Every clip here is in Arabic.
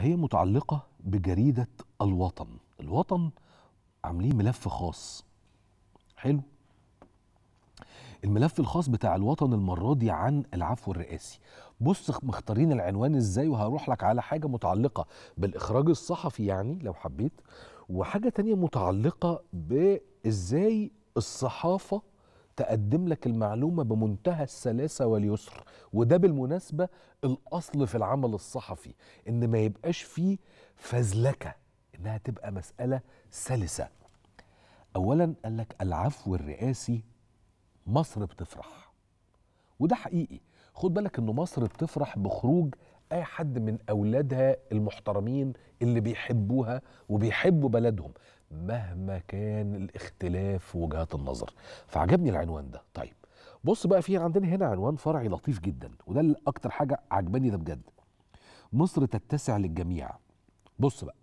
هي متعلقة بجريدة الوطن الوطن عاملين ملف خاص حلو الملف الخاص بتاع الوطن المرة دي عن العفو الرئاسي بص مختارين العنوان ازاي وهروح لك على حاجة متعلقة بالإخراج الصحفي يعني لو حبيت وحاجة تانية متعلقة بازاي الصحافة تقدم لك المعلومة بمنتهى السلاسة واليسر وده بالمناسبة الأصل في العمل الصحفي إن ما يبقاش فيه فزلكة إنها تبقى مسألة سلسة أولا قال لك العفو الرئاسي مصر بتفرح وده حقيقي خد بالك إن مصر بتفرح بخروج أي حد من أولادها المحترمين اللي بيحبوها وبيحبوا بلدهم مهما كان الاختلاف في وجهات النظر فعجبني العنوان ده طيب بص بقى في عندنا هنا عنوان فرعي لطيف جدا وده اكتر حاجه عجباني ده بجد مصر تتسع للجميع بص بقى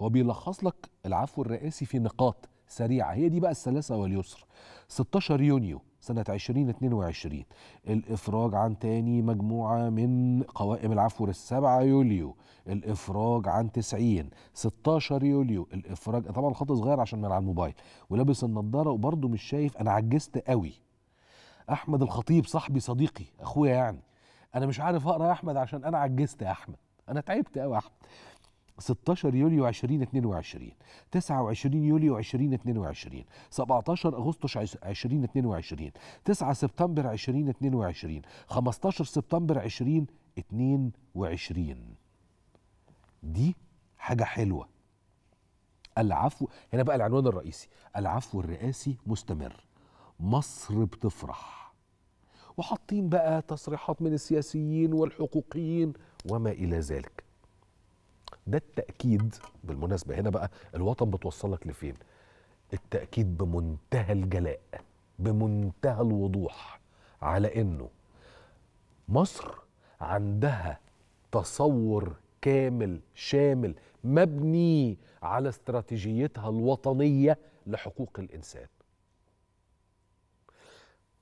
هو بيلخص لك العفو الرئاسي في نقاط سريعه هي دي بقى السلاسه واليسر 16 يونيو سنة 2022 الإفراج عن تاني مجموعة من قوائم العفو للسبعة يوليو الإفراج عن 90 16 يوليو الإفراج طبعا الخط صغير عشان من على الموبايل ولابس النضارة وبرضه مش شايف أنا عجزت قوي أحمد الخطيب صاحبي صديقي أخويا يعني أنا مش عارف أقرأ يا أحمد عشان أنا عجزت يا أحمد أنا تعبت قوي يا أحمد 16 يوليو 2022 29 يوليو 2022 17 اغسطس 2022 9 سبتمبر 2022 15 سبتمبر 2022 دي حاجه حلوه العفو هنا بقى العنوان الرئيسي العفو الرئاسي مستمر مصر بتفرح وحاطين بقى تصريحات من السياسيين والحقوقيين وما الى ذلك ده التاكيد بالمناسبه هنا بقى الوطن بتوصلك لفين التاكيد بمنتهى الجلاء بمنتهى الوضوح على انه مصر عندها تصور كامل شامل مبني على استراتيجيتها الوطنيه لحقوق الانسان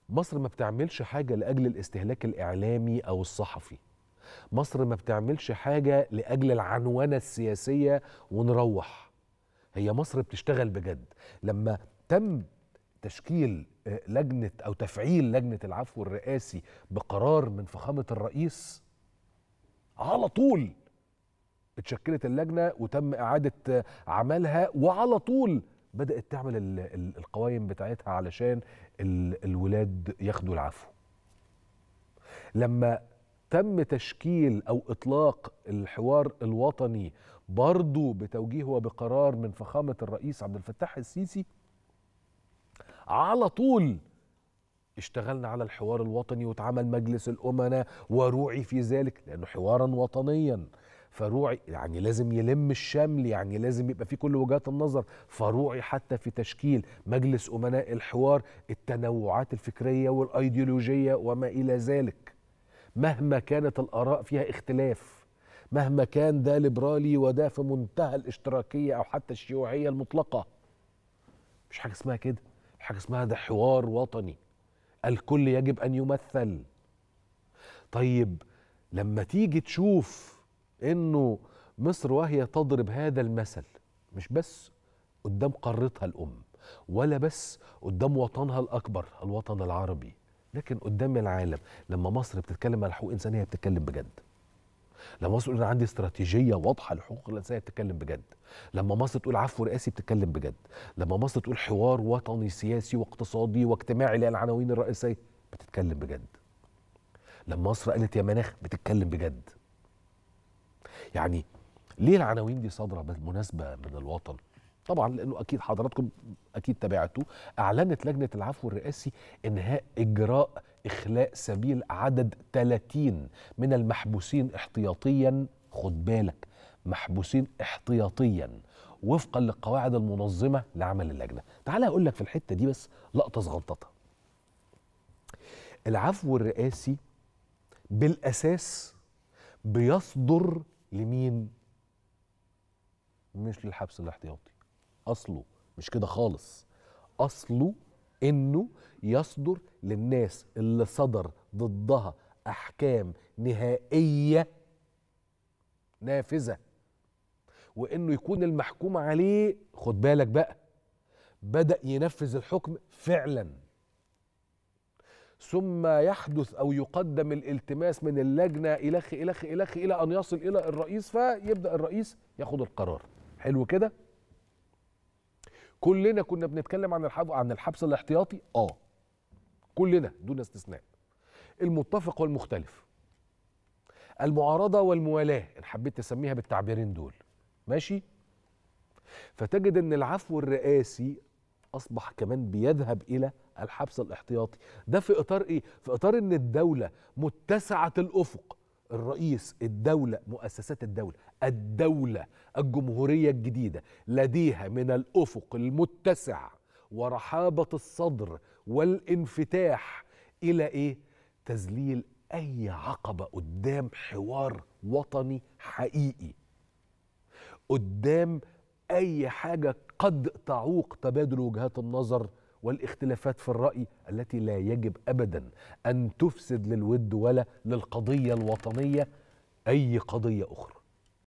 مصر ما بتعملش حاجه لاجل الاستهلاك الاعلامي او الصحفي مصر ما بتعملش حاجه لاجل العنونه السياسيه ونروح هي مصر بتشتغل بجد لما تم تشكيل آه، لجنه او تفعيل لجنه العفو الرئاسي بقرار من فخامه الرئيس على طول اتشكلت اللجنه وتم اعاده آه، عملها وعلى طول بدات تعمل القوائم بتاعتها علشان الولاد ياخدوا العفو لما تم تشكيل أو إطلاق الحوار الوطني برضو بتوجيه وبقرار من فخامة الرئيس عبد الفتاح السيسي على طول اشتغلنا على الحوار الوطني واتعمل مجلس الأمناء وروعي في ذلك لأنه حوارا وطنيا فروعي يعني لازم يلم الشمل يعني لازم يبقى في كل وجهات النظر فروعي حتى في تشكيل مجلس أمناء الحوار التنوعات الفكرية والأيديولوجية وما إلى ذلك مهما كانت الآراء فيها اختلاف مهما كان ده ليبرالي وده في منتهى الاشتراكية أو حتى الشيوعية المطلقة مش حاجة اسمها كده حاجة اسمها ده حوار وطني الكل يجب أن يمثل طيب لما تيجي تشوف انه مصر وهي تضرب هذا المثل مش بس قدام قارتها الام ولا بس قدام وطنها الاكبر الوطن العربي لكن قدام العالم لما مصر بتتكلم على حقوق انسانيه بتتكلم بجد لما مصر تقول انا عندي استراتيجيه واضحه للحقوق الانسانيه بتتكلم بجد لما مصر تقول عفو رئاسي بتتكلم بجد لما مصر تقول حوار وطني سياسي واقتصادي واجتماعي اللي العناوين الرئيسيه بتتكلم بجد لما مصر قالت يا مناخ بتتكلم بجد يعني ليه العناوين دي صادره بالمناسبه من الوطن طبعا لانه اكيد حضراتكم اكيد تابعتوه اعلنت لجنه العفو الرئاسي انهاء اجراء اخلاء سبيل عدد 30 من المحبوسين احتياطيا خد بالك محبوسين احتياطيا وفقا للقواعد المنظمه لعمل اللجنه تعال اقول لك في الحته دي بس لقطه صغنططه العفو الرئاسي بالاساس بيصدر لمين مش للحبس الاحتياطي اصله مش كده خالص اصله انه يصدر للناس اللي صدر ضدها احكام نهائيه نافذه وانه يكون المحكوم عليه خد بالك بقى بدا ينفذ الحكم فعلا ثم يحدث او يقدم الالتماس من اللجنه الخ الخ الخ الى ان يصل الى الرئيس فيبدا الرئيس ياخد القرار حلو كده كلنا كنا بنتكلم عن الحب عن الحبس الاحتياطي اه كلنا دون استثناء المتفق والمختلف المعارضه والموالاه ان حبيت تسميها بالتعبيرين دول ماشي فتجد ان العفو الرئاسي اصبح كمان بيذهب الى الحبس الاحتياطي ده في اطار ايه في اطار ان الدوله متسعه الافق الرئيس الدولة مؤسسات الدولة الدولة الجمهورية الجديدة لديها من الأفق المتسع ورحابة الصدر والانفتاح إلى إيه؟ تذليل أي عقبة قدام حوار وطني حقيقي قدام أي حاجة قد تعوق تبادل وجهات النظر والاختلافات في الرأي التي لا يجب أبدا أن تفسد للود ولا للقضية الوطنية أي قضية أخرى